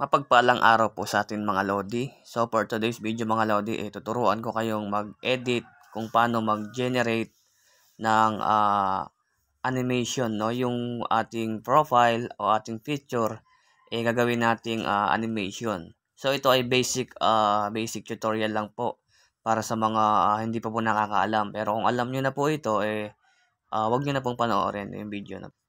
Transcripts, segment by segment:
Mapagpalang araw po sa atin mga Lodi. So for today's video mga Lodi, eh, tuturuan ko kayong mag-edit kung paano mag-generate ng uh, animation. No? Yung ating profile o ating feature, eh, gagawin nating uh, animation. So ito ay basic uh, basic tutorial lang po para sa mga uh, hindi pa po nakakaalam. Pero kung alam nyo na po ito, eh, uh, wag nyo na pong panoorin yung video na po.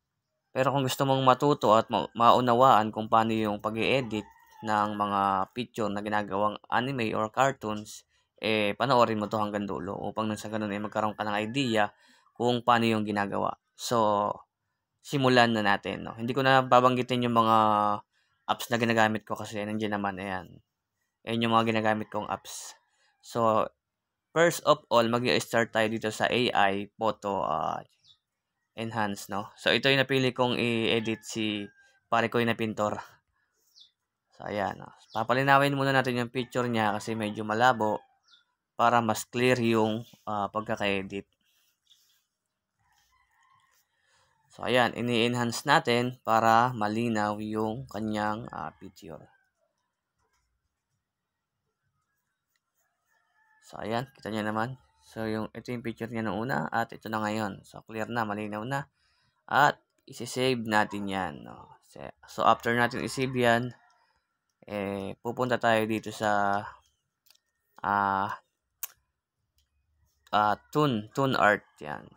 Pero kung gusto mong matuto at ma- maunawaan kung paano yung pag edit ng mga picture na ginagawang anime or cartoons, eh panoorin mo to hanggang dulo upang nang sa ganun ay eh, magkaroon ka ng idea kung paano yung ginagawa. So, simulan na natin. No? Hindi ko na babanggitin yung mga apps na ginagamit ko kasi nandiyan naman, ayan. Ayan yung mga ginagamit kong apps. So, first of all, mag start tayo dito sa AI photo uh, enhance, no? So, ito yung napili kong i-edit si pare ko na pintor. So, ayan. No? Papalinawin muna natin yung picture niya kasi medyo malabo para mas clear yung uh, pagkaka-edit. So, ayan. Ini-enhance natin para malinaw yung kanyang uh, picture. So, ayan. Kita niya naman. So, yung, ito yung picture niya nung una at ito na ngayon. So, clear na, malinaw na. At, isi-save natin yan. No? So, after natin isave yan, eh, pupunta tayo dito sa ah, uh, uh, Toon, Toon Art yan.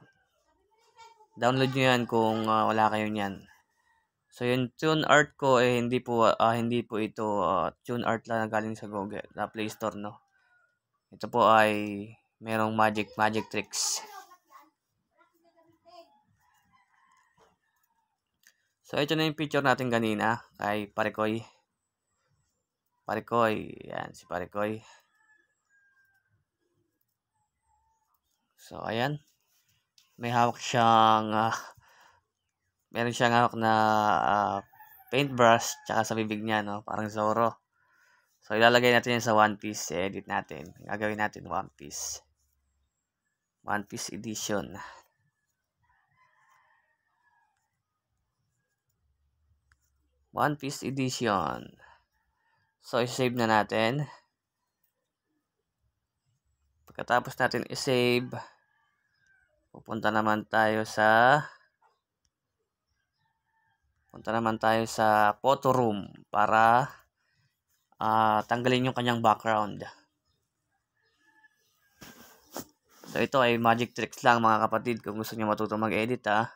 Download nyo yan kung uh, wala kayo niyan. So yung tune art ko eh hindi po uh, hindi po ito uh, tune art lang na galing sa Google, na Play Store no. Ito po ay merong magic magic tricks so ito na yung picture natin kanina kay Parekoy Parekoy yan si Parekoy so ayan may hawak siyang uh, meron siyang hawak na uh, paintbrush tsaka sa bibig niya no parang Zoro So, ilalagay natin yan sa one piece. I Edit natin. Gagawin natin one piece. One Piece Edition. One Piece Edition. So, i-save na natin. Pagkatapos natin i-save, pupunta naman tayo sa punta naman tayo sa photo room para uh, tanggalin yung kanyang background. So ito ay magic tricks lang mga kapatid kung gusto niyo matuto mag-edit ha.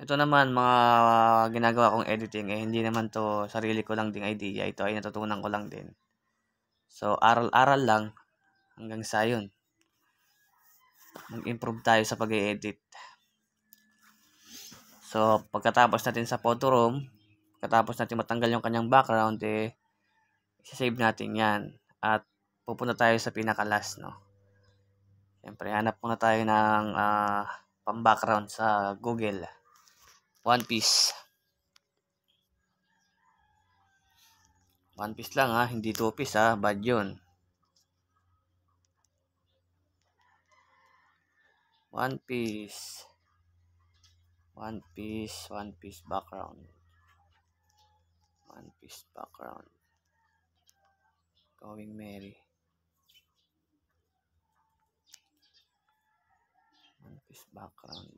Ito naman mga ginagawa kong editing eh hindi naman to sarili ko lang ding idea. Ito ay natutunan ko lang din. So aral-aral lang hanggang sa yun. Mag-improve tayo sa pag-edit. So pagkatapos natin sa photo room, pagkatapos natin matanggal yung kanyang background eh save natin yan. At pupunta tayo sa pinakalas, no? Siyempre, hanap muna tayo ng uh, pang-background sa Google. One Piece. One Piece lang ha, ah. hindi Two Piece ha, ah. bad yun. One Piece. One Piece, One Piece background. One Piece background. Going merry. Office background.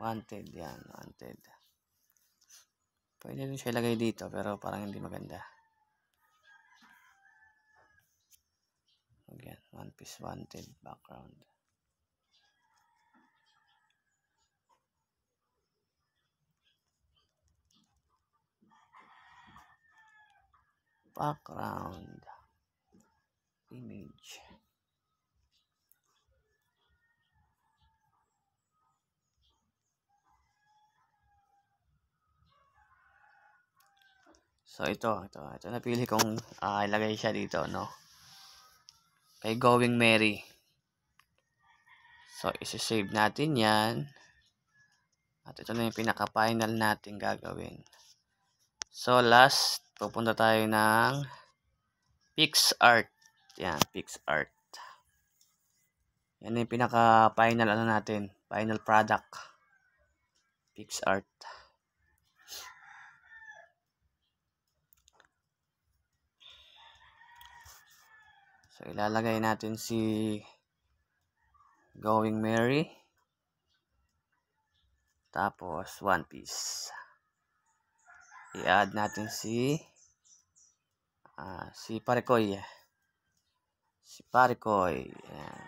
Wanted yan. Wanted. Pwede rin siya ilagay dito pero parang hindi maganda. Again, One Piece Wanted background. Background. Image. So, ito, ito, ito. Napili kong uh, ilagay siya dito, no? Kay Going Merry. So, isi-save natin yan. At ito na yung pinaka-final natin gagawin. So, last, pupunta tayo ng PixArt. Yan, PixArt. Yan yung pinaka-final ano natin. Final product. PixArt. So, ilalagay natin si Going Merry. Tapos, One Piece. I-add natin si uh, si Parekoy. Si Parekoy. Ayan.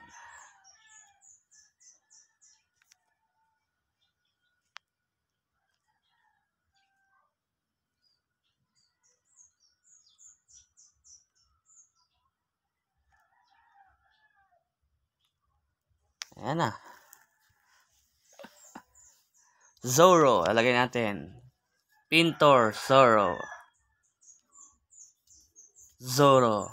Ayan na. Zorro. Alagay natin. Pintor Zoro. Zorro.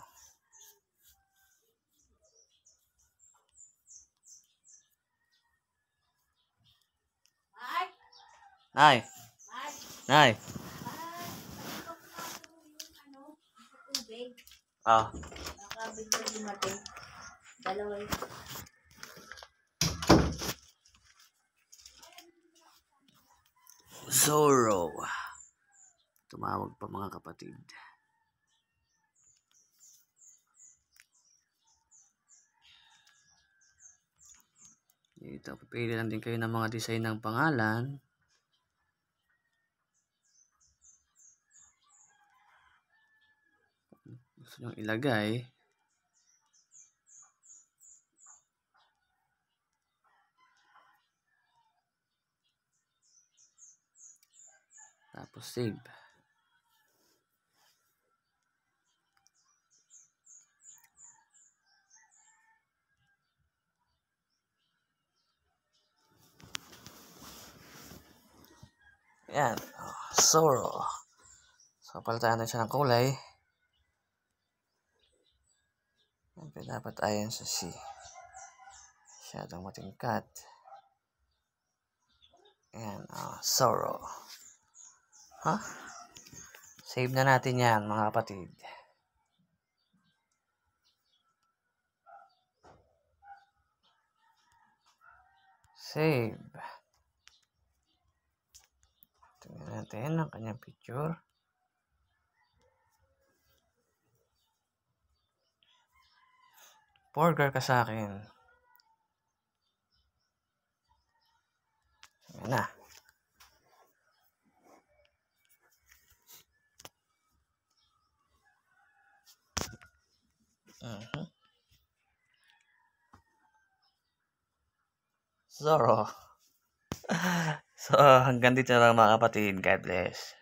Nay. Ano? Nay. Ah. Baka biglang dumating. Dalawa sorrow. Tumawag pa mga kapatid. Ito, pipili lang din kayo ng mga design ng pangalan. Gusto nyo ilagay. Tapos save. Yan. Oh, Sorrow. So, palitan na siya ng kulay. Siyempre, dapat ayon sa C. Masyadong matingkat. Yan. Oh, ah, Sorrow. Ha? Save na natin yan mga kapatid. Save. Tingnan natin ang kanyang picture. Forger ka sa akin. Ayan na. Uh-huh. Zoro. so, hanggang dito lang mga kapatid. God bless.